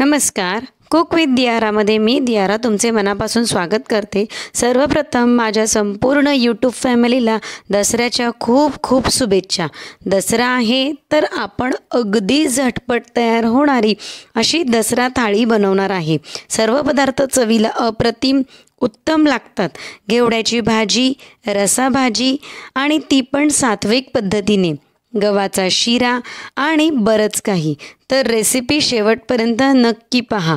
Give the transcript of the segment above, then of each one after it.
नमस्कार cook with दियारामध्ये मी दियारा तुमचे मनापासून स्वागत करते सर्वप्रथम माझ्या संपूर्ण यूट्यूब फॅमिलीला दसऱ्याच्या खूप खूप शुभेच्छा दसरा आहे तर आपण अगदी झटपट तयार होणारी अशी दसरा थाळी बनवणार आहे सर्व पदार्थ चवीला अप्रतिम उत्तम लागतात घेवड्याची भाजी रसाभाजी आणि ती पण सात्विक पद्धतीने गव्हाचा शिरा आणि बरंच काही तर रेसिपी शेवटपर्यंत नक्की पहा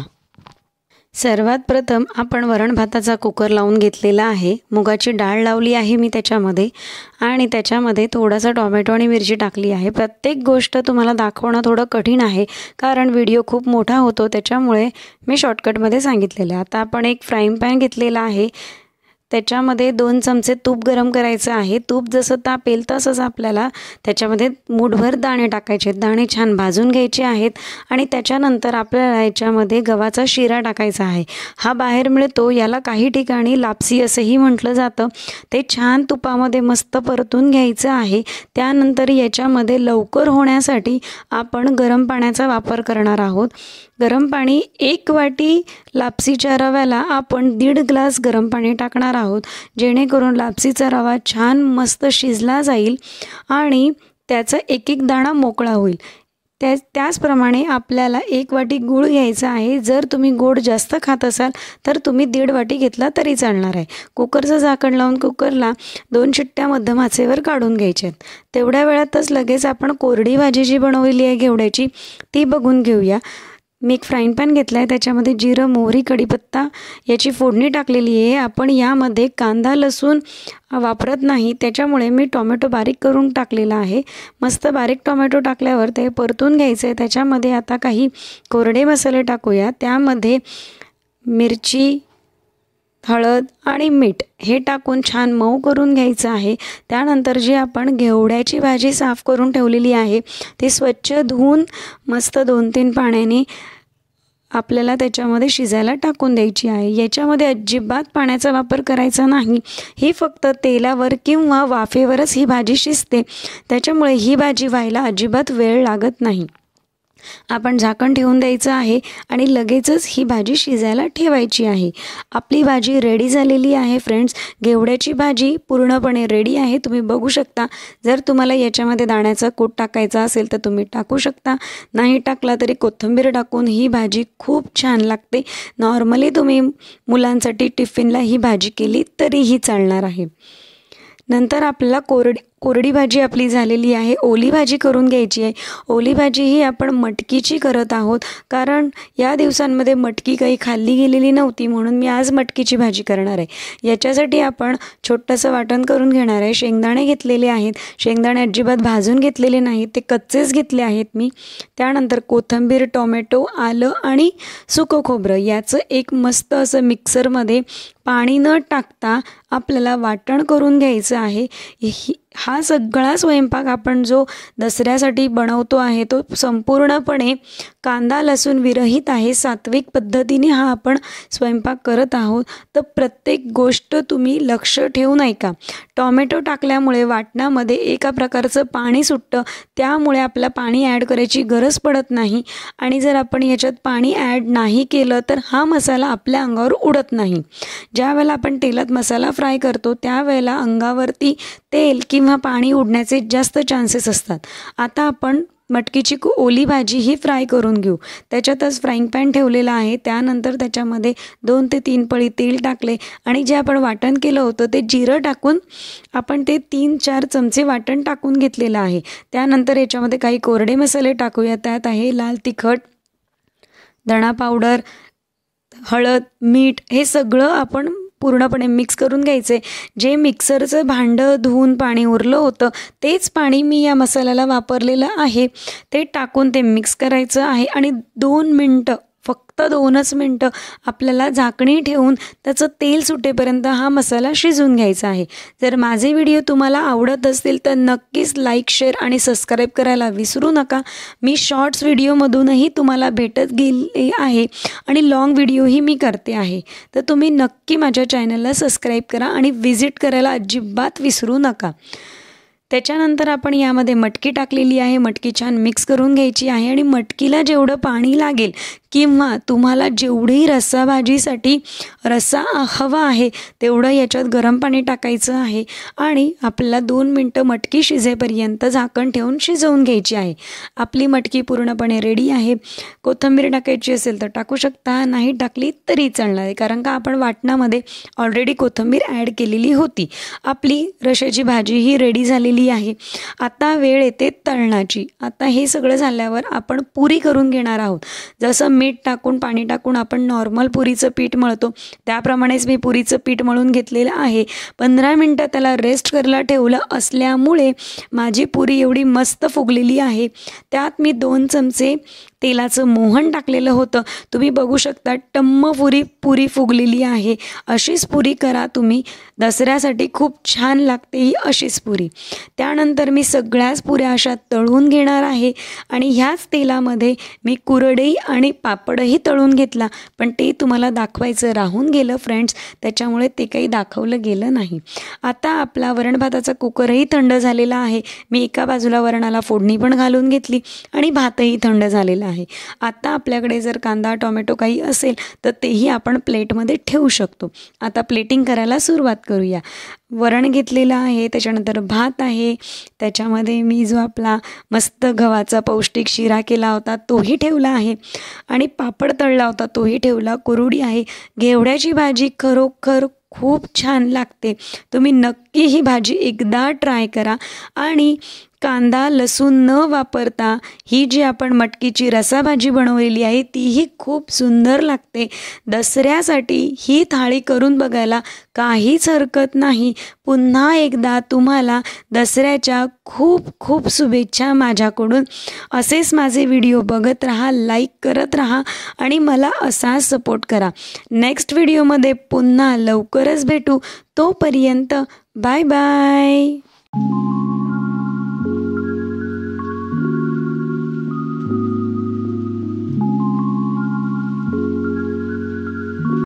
सर्वात प्रथम आपण वरण भाताचा कुकर लावून घेतलेला आहे मुगाची डाळ लावली आहे मी त्याच्यामध्ये आणि त्याच्यामध्ये थोडासा टॉमॅटो आणि मिरची टाकली आहे प्रत्येक गोष्ट तुम्हाला दाखवणं थोडं कठीण आहे कारण व्हिडिओ खूप मोठा होतो त्याच्यामुळे मी शॉर्टकटमध्ये सांगितलेलं आहे आता आपण एक फ्राईंग पॅन घेतलेला आहे त्याच्यामध्ये दोन चमचे तूप गरम करायचं आहे तूप जसं तापेल तसंच आपल्याला त्याच्यामध्ये मूठभर दाणे टाकायचे आहेत दाणे छान भाजून घ्यायचे आहेत आणि त्याच्यानंतर आपल्याला याच्यामध्ये गव्हाचा शिरा टाकायचा आहे हा बाहेर मिळतो याला काही ठिकाणी लापसी असंही म्हटलं जातं ते छान तुपामध्ये मस्त परतून घ्यायचं आहे त्यानंतर याच्यामध्ये लवकर होण्यासाठी आपण गरम पाण्याचा वापर करणार आहोत गरम पाणी एक वाटी लापसीच्या रव्याला आपण दीड ग्लास गरम पाणी टाकणार आहोत जेणेकरून लापसीचा रवा छान मस्त शिजला जाईल आणि त्याचा एक एक दाणा मोकळा होईल त्या त्याचप्रमाणे आपल्याला एक वाटी गूळ घ्यायचा आहे जर तुम्ही गोड जास्त खात असाल तर तुम्ही दीड वाटी घेतला तरी चालणार आहे कुकरचं झाकण लावून कुकरला दोन शिट्ट्या मध्यम आचेवर काढून आहेत तेवढ्या वेळातच लगेच आपण कोरडी भाजी जी बनवलेली आहे घेवड्याची ती बघून घेऊया मी एक फ्राईंग पॅन घेतला आहे त्याच्यामध्ये जिरं मोहरी कढीपत्ता याची फोडणी टाकलेली आहे आपण यामध्ये कांदा लसूण वापरत नाही त्याच्यामुळे मी टोमॅटो बारीक करून टाकलेला आहे मस्त बारीक टोमॅटो टाकल्यावर ते परतून घ्यायचं आहे त्याच्यामध्ये आता काही कोरडे मसाले टाकूया त्यामध्ये मिरची हळद आणि मीठ हे टाकून छान मऊ करून घ्यायचं आहे त्यानंतर जी आपण घेवड्याची भाजी साफ करून ठेवलेली आहे ती स्वच्छ धुवून मस्त दोन तीन पाण्याने आपल्याला त्याच्यामध्ये शिजायला टाकून द्यायची आहे याच्यामध्ये अजिबात पाण्याचा वापर करायचा नाही ही फक्त तेलावर किंवा वाफेवरच ही भाजी शिजते त्याच्यामुळे ही भाजी व्हायला अजिबात वेळ लागत नाही आपण झाकण ठेवून द्यायचं आहे आणि लगेचच ही भाजी शिजायला ठेवायची आहे आपली भाजी रेडी झालेली आहे फ्रेंड्स घेवड्याची भाजी पूर्णपणे रेडी आहे तुम्ही बघू शकता जर तुम्हाला याच्यामध्ये दाण्याचा कूट टाकायचा असेल तर तुम्ही टाकू शकता नाही टाकला तरी कोथिंबीर टाकून ही भाजी खूप छान लागते नॉर्मली तुम्ही मुलांसाठी टिफिनला ही भाजी केली तरीही चालणार आहे नंतर आपल्याला कोरडी कोरडी भाजी आपली झालेली आहे ओली भाजी करून घ्यायची आहे ओली भाजी ही आपण मटकीची करत आहोत कारण या दिवसांमध्ये मटकी काही खाल्ली गेलेली नव्हती म्हणून मी आज मटकीची भाजी करणार आहे याच्यासाठी आपण छोटंसं वाटण करून घेणार आहे शेंगदाणे घेतलेले आहेत शेंगदाणे अजिबात भाजून घेतलेले नाहीत ते कच्चेच घेतले आहेत मी त्यानंतर कोथंबीर टोमॅटो आलं आणि सुकं खोबरं याचं एक मस्त असं मिक्सरमध्ये पाणी न टाकता आपल्याला वाटण करून घ्यायचं आहे ही हा सगळा स्वयंपाक आपण जो दसऱ्यासाठी बनवतो आहे तो संपूर्णपणे कांदा लसूण विरहित आहे सात्विक पद्धतीने हा आपण स्वयंपाक करत आहोत तर प्रत्येक गोष्ट तुम्ही लक्ष ठेवून ऐका टॉमॅटो टाकल्यामुळे वाटणामध्ये एका प्रकारचं पाणी सुटतं त्यामुळे आपला पाणी ॲड करायची गरज पडत नाही आणि जर आपण याच्यात पाणी ॲड नाही केलं तर हा मसाला आपल्या अंगावर उडत नाही ज्यावेळेला आपण तेलात मसाला फ्राय करतो त्यावेळेला अंगावरती तेल किंवा किंवा पाणी उडण्याचे जास्त चान्सेस असतात आता आपण मटकीची ओली भाजी ही फ्राय करून घेऊ त्याच्यातच फ्राईंग पॅन ठेवलेला आहे त्यानंतर त्याच्यामध्ये दोन ते तीन पळी तेल टाकले आणि जे आपण वाटण केलं होतं ते जिरं टाकून आपण ते तीन चार चमचे वाटण टाकून घेतलेलं आहे त्यानंतर याच्यामध्ये काही कोरडे मसाले टाकूया त्यात आहे लाल तिखट धणा पावडर हळद मीठ हे सगळं आपण पूर्णपणे मिक्स करून घ्यायचे जे मिक्सरचं भांडं धुवून पाणी उरलं होतं तेच पाणी मी या मसाल्याला वापरलेलं आहे ते टाकून ते मिक्स करायचं आहे आणि दोन मिनटं फक्त दोनच मिनटं आपल्याला झाकणी ठेवून त्याचं तेल सुटेपर्यंत हा मसाला शिजून घ्यायचा आहे जर माझे व्हिडिओ तुम्हाला आवडत असतील तर नक्कीच लाईक शेअर आणि सबस्क्राईब करायला विसरू नका मी शॉर्ट्स व्हिडिओमधूनही तुम्हाला भेटत गेले आहे आणि लाँग व्हिडिओही मी करते आहे तर तुम्ही नक्की माझ्या चॅनलला सबस्क्राईब करा आणि व्हिजिट करायला अजिबात विसरू नका त्याच्यानंतर आपण यामध्ये मटकी टाकलेली आहे मटकी छान मिक्स करून घ्यायची आहे आणि मटकीला जेवढं पाणी लागेल किंवा तुम्हाला जेवढी रस्साभाजीसाठी भाजीसाठी रस्सा हवा आहे तेवढं याच्यात गरम पाणी टाकायचं आहे आणि आपल्याला दोन मिनटं मटकी शिजेपर्यंत झाकण ठेवून शिजवून घ्यायची आहे आपली मटकी पूर्णपणे रेडी आहे कोथंबीर टाकायची असेल तर टाकू शकता नाही टाकली तरी चालणार आहे कारण का आपण वाटणामध्ये ऑलरेडी कोथंबीर ॲड केलेली होती आपली रशाची भाजी ही रेडी झालेली आहे आता वेळ येते तळणाची आता हे सगळं झाल्यावर आपण पुरी करून घेणार आहोत जसं मीठ टाकून पाणी टाकून आपण नॉर्मल पुरीचं पीठ मळतो त्याप्रमाणेच मी पुरीचं पीठ मळून घेतलेलं आहे पंधरा मिनटं त्याला रेस्ट करायला ठेवलं असल्यामुळे माझी पुरी एवढी मस्त फुगलेली आहे त्यात मी दोन चमचे तेलाचं मोहन टाकलेलं होतं तुम्ही बघू शकता टम्म पुरी पुरी फुगलेली आहे अशीच पुरी करा तुम्ही दसऱ्यासाठी खूप छान लागते ही अशीच पुरी त्यानंतर मी सगळ्याच पुऱ्या अशा तळून घेणार आहे आणि ह्याच तेलामध्ये मी कुरडई आणि पापडही तळून घेतला पण ते तुम्हाला दाखवायचं राहून गेलं फ्रेंड्स त्याच्यामुळे ते काही दाखवलं गेलं नाही आता आपला वरण भाताचा कुकरही थंड झालेला आहे मी एका बाजूला वरणाला फोडणी पण घालून घेतली आणि भातही थंड झालेला आहे आता आपल्याकडे जर कांदा टोमॅटो काही असेल तर तेही आपण प्लेटमध्ये ठेवू शकतो आता प्लेटिंग करायला सुरुवात करूया वरण घेतलेलं आहे त्याच्यानंतर भात आहे त्याच्यामध्ये मी जो आपला मस्त गव्हाचा पौष्टिक शिरा केला होता तोही ठेवला आहे आणि पापड तळला होता तोही ठेवला कुरुडी आहे घेवड्याची भाजी खरोखर खूप छान लागते तुम्ही नक्की ही भाजी एकदा ट्राय करा आणि कांदा लसूण न वापरता ही जी आपण मटकीची रसाभाजी बनवलेली आहे तीही खूप सुंदर लागते दसऱ्यासाठी ही थाळी करून बघायला काहीच हरकत नाही पुन्हा एकदा तुम्हाला दसऱ्याच्या खूप खूप शुभेच्छा माझ्याकडून असेच माझे व्हिडिओ बघत राहा लाईक करत राहा आणि मला असा सपोर्ट करा नेक्स्ट व्हिडिओमध्ये पुन्हा लवकरच भेटू तोपर्यंत बाय बाय